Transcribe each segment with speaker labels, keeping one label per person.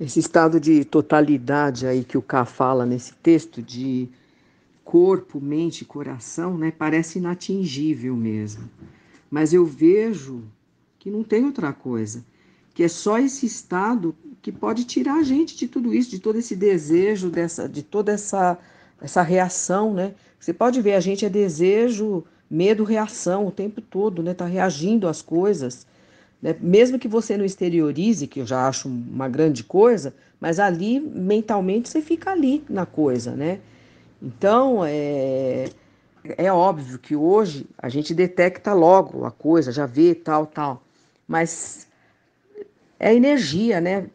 Speaker 1: Esse estado de totalidade aí que o K fala nesse texto de corpo, mente, coração, né, parece inatingível mesmo. Mas eu vejo que não tem outra coisa, que é só esse estado que pode tirar a gente de tudo isso, de todo esse desejo, dessa, de toda essa essa reação, né? Você pode ver, a gente é desejo, Medo, reação o tempo todo, né? Tá reagindo às coisas. Né? Mesmo que você não exteriorize, que eu já acho uma grande coisa, mas ali mentalmente você fica ali na coisa, né? Então, é, é óbvio que hoje a gente detecta logo a coisa, já vê tal, tal. Mas é energia, né?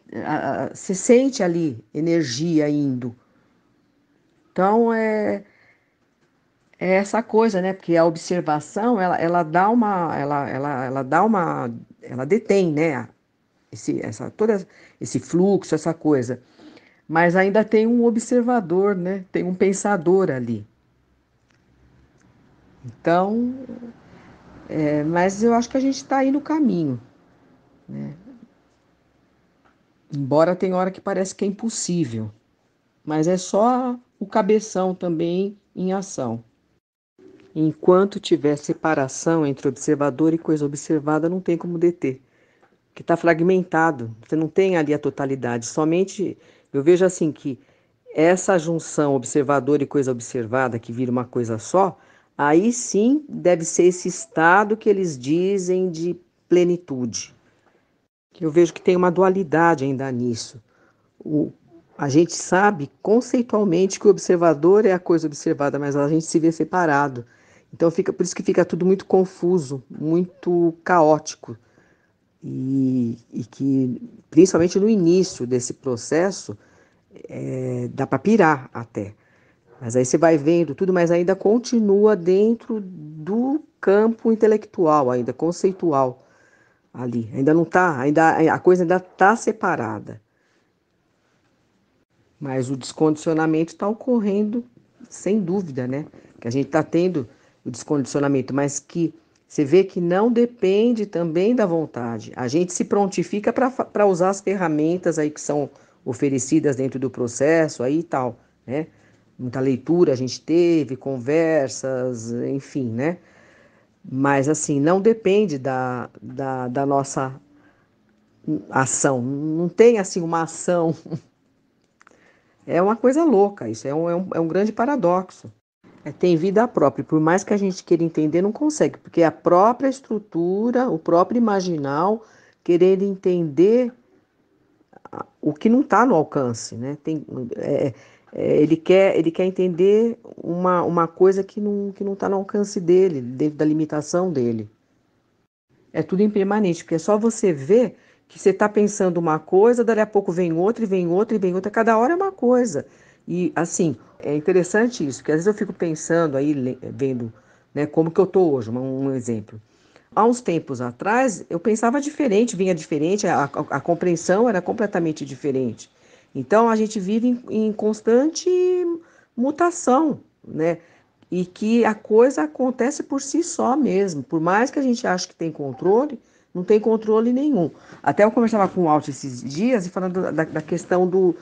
Speaker 1: Você sente ali energia indo. Então, é, é essa coisa, né? Porque a observação, ela, ela dá uma, ela, ela, ela dá uma, ela detém, né? Esse, essa, todo esse fluxo, essa coisa. Mas ainda tem um observador, né? Tem um pensador ali. Então, é, mas eu acho que a gente está aí no caminho, né? Embora tem hora que parece que é impossível, mas é só o cabeção também em ação enquanto tiver separação entre observador e coisa observada, não tem como deter. Que está fragmentado, você não tem ali a totalidade. Somente eu vejo assim que essa junção observador e coisa observada, que vira uma coisa só, aí sim deve ser esse estado que eles dizem de plenitude. Eu vejo que tem uma dualidade ainda nisso. O, a gente sabe conceitualmente que o observador é a coisa observada, mas a gente se vê separado. Então fica por isso que fica tudo muito confuso, muito caótico. E, e que, principalmente no início desse processo, é, dá para pirar até. Mas aí você vai vendo tudo, mas ainda continua dentro do campo intelectual, ainda conceitual ali. Ainda não está, ainda a coisa ainda está separada. Mas o descondicionamento está ocorrendo, sem dúvida, né? Que a gente está tendo o descondicionamento, mas que você vê que não depende também da vontade. A gente se prontifica para usar as ferramentas aí que são oferecidas dentro do processo aí e tal, né? Muita leitura a gente teve, conversas, enfim, né? Mas assim, não depende da, da, da nossa ação. Não tem assim uma ação. É uma coisa louca, isso é um, é um, é um grande paradoxo é, tem vida própria. Por mais que a gente queira entender, não consegue, porque é a própria estrutura, o próprio imaginal, querendo entender o que não está no alcance, né? Tem, é, é, ele, quer, ele quer entender uma, uma coisa que não está que não tá no alcance dele, dentro da limitação dele. É tudo impermanente, porque é só você ver que você está pensando uma coisa, dali a pouco vem outra, e vem outra, e vem outra, cada hora é uma coisa. E assim, é interessante isso, porque às vezes eu fico pensando aí, vendo né, como que eu tô hoje, um, um exemplo. Há uns tempos atrás, eu pensava diferente, vinha diferente, a, a, a compreensão era completamente diferente. Então, a gente vive em, em constante mutação, né? E que a coisa acontece por si só mesmo. Por mais que a gente ache que tem controle, não tem controle nenhum. Até eu conversava com o Alt esses dias e falando da, da questão do,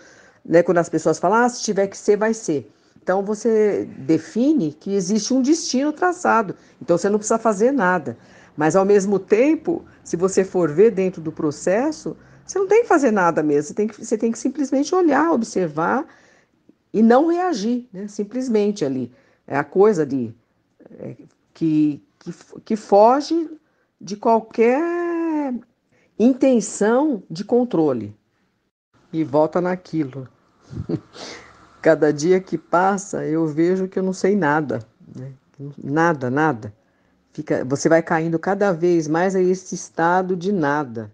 Speaker 1: né? Quando as pessoas falam, ah, se tiver que ser, vai ser. Então você define que existe um destino traçado. Então você não precisa fazer nada. Mas ao mesmo tempo, se você for ver dentro do processo, você não tem que fazer nada mesmo. Você tem que, você tem que simplesmente olhar, observar e não reagir, né? Simplesmente ali. É a coisa de é, que, que, que foge de qualquer intenção de controle e volta naquilo. Cada dia que passa, eu vejo que eu não sei nada, né? nada, nada. Fica, você vai caindo cada vez mais a esse estado de nada.